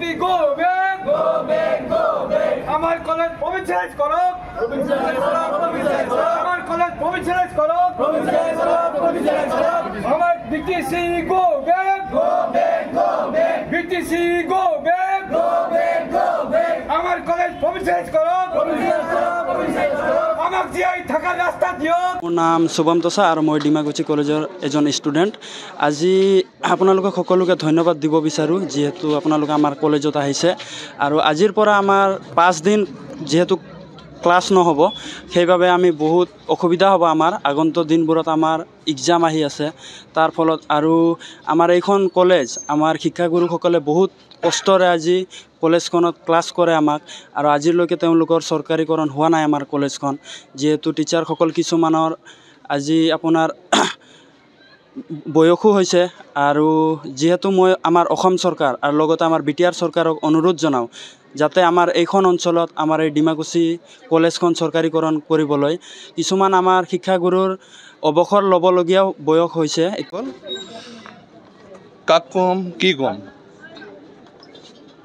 BJP go back go back go back আমার college পবিচারাইজ করো আমার কলেজ পবিচারাইজ করো আমার বিটিসি গো গো গো বিটিসি গো গো গো আমার কলেজ পবিচারাইজ করো পবিচারাইজ করো করো মোৰ নাম শুভম তোষা আৰু মই ডিমাগুচি কলেজৰ এজন ষ্টুডেণ্ট আজি আপোনালোকক সকলোকে ধন্যবাদ দিব বিচাৰোঁ যিহেতু আপোনালোকে আমাৰ কলেজত আহিছে আৰু আজিৰ পৰা আমাৰ পাঁচদিন যিহেতু ক্লাছ নহ'ব সেইবাবে আমি বহুত অসুবিধা হ'ব আমাৰ আগন্তুক দিনবোৰত আমাৰ এক্সাম আহি আছে তাৰ ফলত আৰু আমাৰ এইখন কলেজ আমাৰ শিক্ষাগুৰুসকলে বহুত কষ্টৰে আজি কলেজখনত ক্লাছ কৰে আমাক আৰু আজিলৈকে তেওঁলোকৰ চৰকাৰীকৰণ হোৱা নাই আমাৰ কলেজখন যিহেতু টিচাৰসকল কিছুমানৰ আজি আপোনাৰ বয়সো হৈছে আৰু যিহেতু মই আমাৰ অসম চৰকাৰ আৰু লগতে আমাৰ বি টি আৰ চৰকাৰক অনুৰোধ জনাওঁ যাতে আমাৰ এইখন অঞ্চলত আমাৰ এই ডিমাকুচি কলেজখন চৰকাৰীকৰণ কৰিবলৈ কিছুমান আমাৰ শিক্ষাগুৰুৰ অৱসৰ ল'বলগীয়াও বয়স হৈছে কাক ক'ম কি ক'ম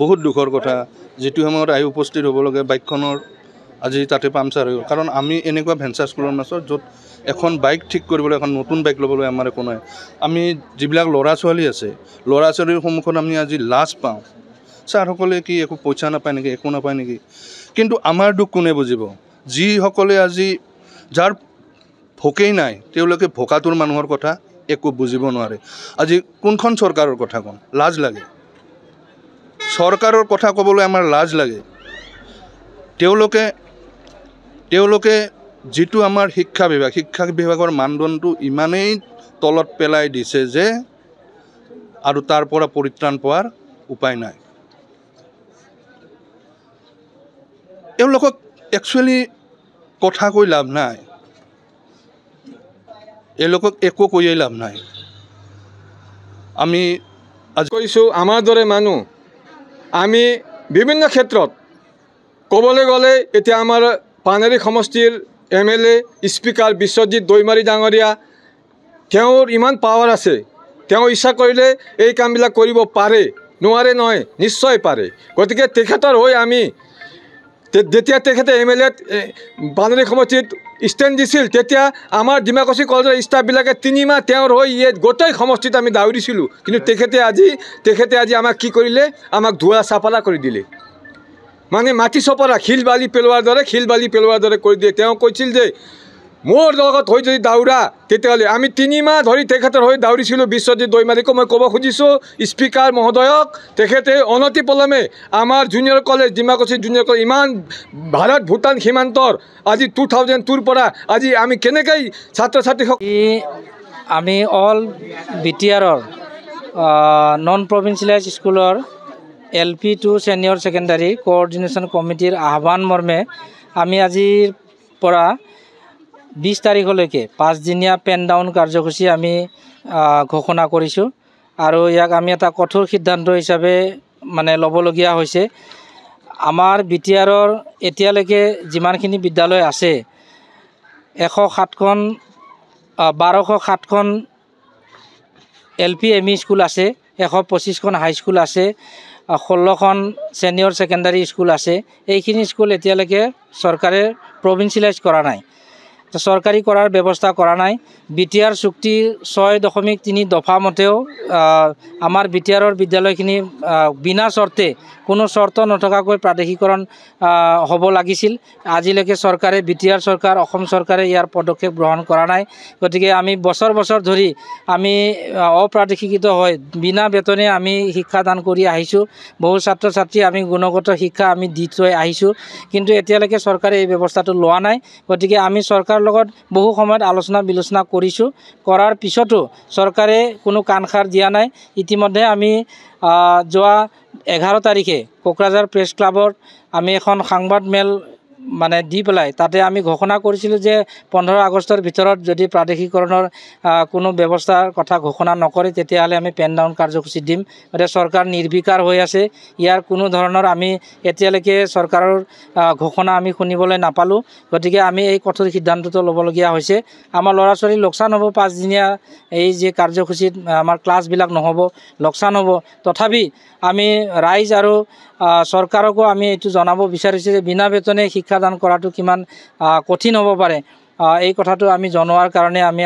বহুত দুখৰ কথা যিটো সময়ত আহি উপস্থিত হ'বলগীয়া বাইকখনৰ আজি তাতে পামচাৰ হৈ গ'ল কাৰণ আমি এনেকুৱা ভেঞ্চাৰ স্কুলৰ মাছত য'ত এখন বাইক ঠিক কৰিবলৈ এখন নতুন বাইক ল'বলৈ আমাৰ একো নাই আমি যিবিলাক ল'ৰা ছোৱালী আছে ল'ৰা ছোৱালীৰ সন্মুখত আমি আজি লাজ পাওঁ ছাৰসকলে কি একো পইচা নাপায় নেকি একো নাপায় নেকি কিন্তু আমাৰ দুখ কোনে বুজিব যিসকলে আজি যাৰ ভোকেই নাই তেওঁলোকে ভোকাটোৰ মানুহৰ কথা একো বুজিব নোৱাৰে আজি কোনখন চৰকাৰৰ কথা কওঁ লাজ লাগে চৰকাৰৰ কথা ক'বলৈ আমাৰ লাজ লাগে তেওঁলোকে তেওঁলোকে যিটো আমাৰ শিক্ষা বিভাগ শিক্ষা বিভাগৰ মানদণ্ডটো ইমানেই তলত পেলাই দিছে যে আৰু তাৰ পৰা পৰিত্ৰাণ পোৱাৰ উপায় নাই এওঁলোকক একচুৱেলি কথা কৈ লাভ নাই এওঁলোকক একো কৈয়ে লাভ নাই আমি আজি কৈছোঁ আমাৰ দৰে মানুহ আমি বিভিন্ন ক্ষেত্ৰত ক'বলৈ গ'লে এতিয়া আমাৰ পানেৰী সমষ্টিৰ M L A speaker Biswajit Daimary ডাঙৰীয়া তেওঁৰ ইমান পাৱাৰ আছে তেওঁ ইচ্ছা কৰিলে এই কামবিলাক কৰিব পাৰে নোৱাৰে নহয় নিশ্চয় পাৰে গতিকে তেখেতৰ হৈ আমি যেতিয়া তেখেতে এম এল এ বানৰী সমষ্টিত ষ্টেণ্ড দিছিল তেতিয়া আমাৰ ডিমাকচি কলেজৰ ষ্টাফবিলাকে তিনিমাহ তেওঁৰ হৈ ইয়াত গোটেই সমষ্টিত আমি দাউৰিছিলোঁ কিন্তু তেখেতে আজি তেখেতে আজি আমাক কি কৰিলে আমাক ধোৱা চাফালা কৰি দিলে মানে মাটি চপৰা শিল বালি পেলোৱাৰ দৰে শিল বালি পেলোৱাৰ দৰে কৰি দিয়ে তেওঁ কৈছিল যে মোৰ লগত হৈ যদি দাউৰা তেতিয়াহ'লে আমি তিনিমাহ ধৰি তেখেতৰ হৈ দাউৰিছিলোঁ বিশ্বজিত দৈমাৰীকো মই ক'ব খুজিছোঁ স্পীকাৰ মহোদয়ক তেখেতে অনতি পলমে আমাৰ junior college Dimakuchi junior college ইমান ভাৰত ভূটান সীমান্তৰ আজি টু থাউজেণ্ড টুৰ পৰা আজি আমি কেনেকৈ ছাত্ৰ ছাত্ৰীসকল আমি অল বি টি আৰৰ নন প্ৰভিঞ্চিয়েলাইজ স্কুলৰ L P to senior secondary coordination কমিটিৰ আহ্বান মৰ্মে আমি আজিৰ পৰা বিছ তাৰিখলৈকে পাঁচদিনীয়া পেন ডাউন কাৰ্যসূচী আমি ঘোষণা কৰিছোঁ আৰু ইয়াক আমি এটা কঠোৰ সিদ্ধান্ত হিচাপে মানে ল'বলগীয়া হৈছে আমাৰ বি টি আৰৰ এতিয়ালৈকে যিমানখিনি বিদ্যালয় আছে এশ সাতখন বাৰশ সাতখন L P M E school আছে এশ পঁচিছখন হাইস্কুল আছে ষোল্লখন ছেনিয়ৰ ছেকেণ্ডাৰী স্কুল আছে এইখিনি স্কুল এতিয়ালৈকে চৰকাৰে প্ৰভিঞ্চিয়েলাইজ কৰা নাই চৰকাৰী কৰাৰ ব্যৱস্থা কৰা নাই বি টি আৰ চুক্তিৰ ছয় দশমিক তিনি দফা মতেও আমাৰ বি টি আৰৰ বিদ্যালয়খিনি বিনা চৰ্তে কোনো চৰ্ত নথকাকৈ প্ৰাদেশিকৰণ হ'ব লাগিছিল আজিলৈকে চৰকাৰে বি টি আৰ চৰকাৰ অসম চৰকাৰে ইয়াৰ পদক্ষেপ গ্ৰহণ কৰা নাই গতিকে আমি বছৰ বছৰ ধৰি আমি অপ্ৰাদেশিকৃত হৈ বিনা বেতনে আমি শিক্ষা দান কৰি আহিছোঁ বহু ছাত্ৰ ছাত্ৰী আমি গুণগত শিক্ষা আমি দি থৈ আহিছোঁ কিন্তু এতিয়ালৈকে চৰকাৰে এই ব্যৱস্থাটো লোৱা নাই গতিকে আমি চৰকাৰ চৰকাৰৰ লগত বহু সময়ত আলোচনা বিলোচনা কৰিছোঁ কৰাৰ পিছতো চৰকাৰে কোনো কাণসাৰ দিয়া নাই ইতিমধ্যে আমি যোৱা এঘাৰ তাৰিখে কোকৰাঝাৰ প্ৰেছ ক্লাবত আমি এখন সাংবাদমেল মানে দি পেলাই তাতে আমি ঘোষণা কৰিছিলোঁ যে পোন্ধৰ আগষ্টৰ ভিতৰত যদি প্ৰাদেশিকৰণৰ কোনো ব্যৱস্থাৰ কথা ঘোষণা নকৰে তেতিয়াহ'লে আমি পেন ডাউন কাৰ্যসূচী দিম গতিকে চৰকাৰ নিৰ্বিকাৰ হৈ আছে ইয়াৰ কোনো ধৰণৰ আমি এতিয়ালৈকে চৰকাৰৰ ঘোষণা আমি শুনিবলৈ নাপালোঁ গতিকে আমি এই কঠোৰ সিদ্ধান্তটো ল'বলগীয়া হৈছে আমাৰ ল'ৰা ছোৱালী লোকচান হ'ব পাঁচদিনীয়া এই যি কাৰ্যসূচীত আমাৰ ক্লাছবিলাক নহ'ব লোকচান হ'ব তথাপি আমি ৰাইজ আৰু চৰকাৰকো আমি এইটো জনাব বিচাৰিছোঁ যে বিনা বেতনে শিক্ষাদান কৰাটো কিমান কঠিন হ'ব পাৰে এই কথাটো আমি জনোৱাৰ কাৰণে আমি